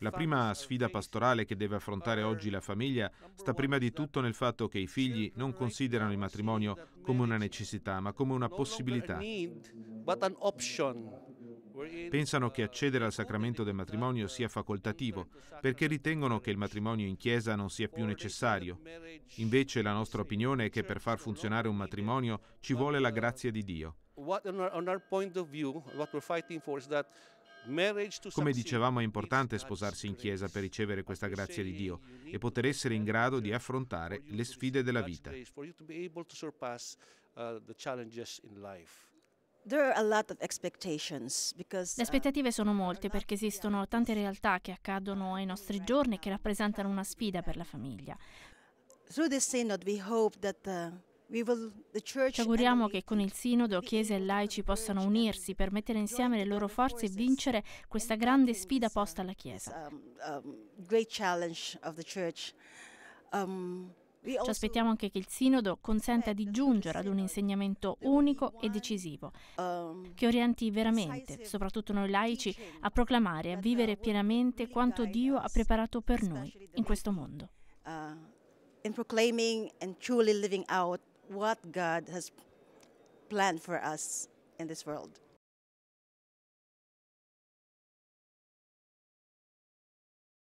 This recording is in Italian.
La prima sfida pastorale che deve affrontare oggi la famiglia sta prima di tutto nel fatto che i figli non considerano il matrimonio come una necessità, ma come una possibilità. Pensano che accedere al sacramento del matrimonio sia facoltativo, perché ritengono che il matrimonio in chiesa non sia più necessario. Invece la nostra opinione è che per far funzionare un matrimonio ci vuole la uh, grazia di Dio come dicevamo è importante sposarsi in chiesa per ricevere questa grazia di Dio e poter essere in grado di affrontare le sfide della vita. Uh, le aspettative sono uh, molte perché esistono tante realtà che accadono ai nostri giorni e che rappresentano una sfida per la famiglia. Through this synod we hope that uh, ci auguriamo che con il Sinodo Chiesa e laici possano unirsi per mettere insieme le loro forze e vincere questa grande sfida posta um, alla Chiesa. Um, um, Ci aspettiamo anche che il Sinodo consenta di giungere ad un insegnamento unico e decisivo, che orienti veramente, soprattutto noi laici, a proclamare e a uh, vivere pienamente quanto Dio ha preparato per noi in questo mondo. Uh, in proclaiming and truly living out what God has planned for us in this world.